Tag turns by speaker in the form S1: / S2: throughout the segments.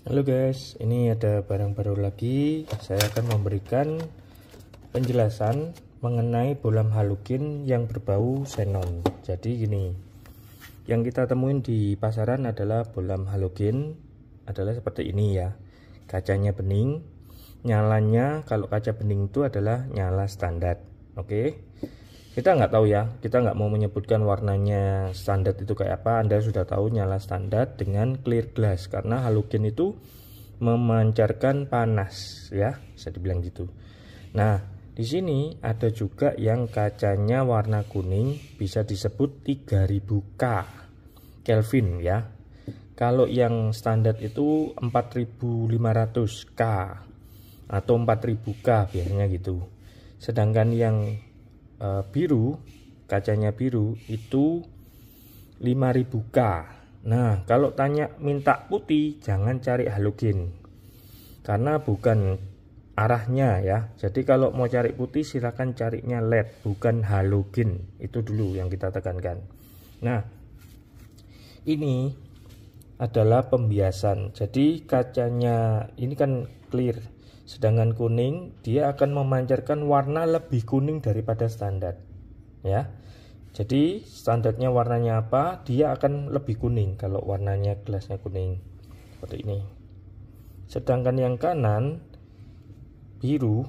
S1: Halo guys, ini ada barang baru lagi. Saya akan memberikan penjelasan mengenai bolam halogen yang berbau xenon. Jadi gini, yang kita temuin di pasaran adalah bolam halogen adalah seperti ini ya. Kacanya bening, nyalanya kalau kaca bening itu adalah nyala standar. Oke. Okay? kita nggak tahu ya kita nggak mau menyebutkan warnanya standar itu kayak apa anda sudah tahu nyala standar dengan clear glass karena halogen itu memancarkan panas ya bisa dibilang gitu nah di sini ada juga yang kacanya warna kuning bisa disebut 3000K Kelvin ya kalau yang standar itu 4500K atau 4000K biasanya gitu sedangkan yang uh, biru kacanya biru itu 5000K nah kalau tanya minta putih jangan cari halogen karena bukan arahnya ya jadi kalau mau cari putih silahkan carinya LED bukan halogen itu dulu yang kita tekankan nah ini adalah pembiasan jadi kacanya ini kan clear Sedangkan kuning dia akan memancarkan warna lebih kuning daripada standar. Ya. Jadi standarnya warnanya apa? Dia akan lebih kuning kalau warnanya gelasnya kuning. Seperti ini. Sedangkan yang kanan biru.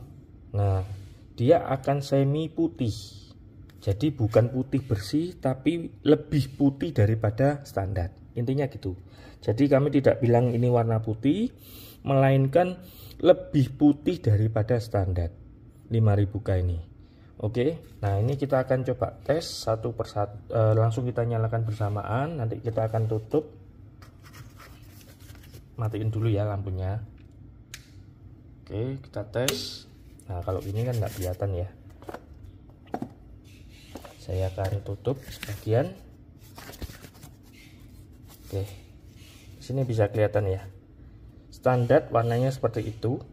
S1: Nah, dia akan semi putih. Jadi bukan putih bersih tapi lebih putih daripada standar. Intinya gitu. Jadi kami tidak bilang ini warna putih, melainkan lebih putih daripada standar 5000K ini. Oke, nah ini kita akan coba tes satu persatu, e, langsung kita nyalakan bersamaan, nanti kita akan tutup. Matiin dulu ya lampunya. Oke, kita tes. Nah, kalau ini kan nggak kelihatan ya. Saya akan tutup sebagian. Oke. Sini bisa kelihatan ya. Standar warnanya seperti itu.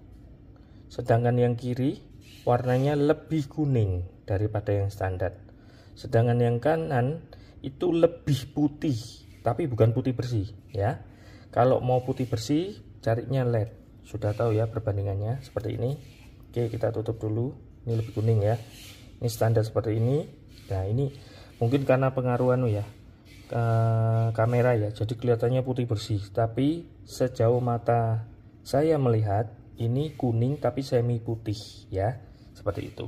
S1: Sedangkan yang kiri warnanya lebih kuning daripada yang standar. Sedangkan yang kanan itu lebih putih, tapi bukan putih bersih ya. Kalau mau putih bersih, carinya LED. Sudah tahu ya perbandingannya seperti ini. Oke, kita tutup dulu. Ini lebih kuning ya. Ini standar seperti ini. Nah, ini mungkin karena pengaruh anu ya, uh, kamera ya jadi kelihatannya putih bersih tapi sejauh mata saya melihat ini kuning tapi semi putih ya seperti itu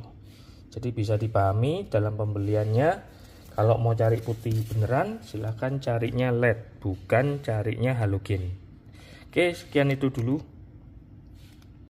S1: jadi bisa dipahami dalam pembeliannya kalau mau cari putih beneran silahkan carinya LED bukan carinya halogen oke sekian itu dulu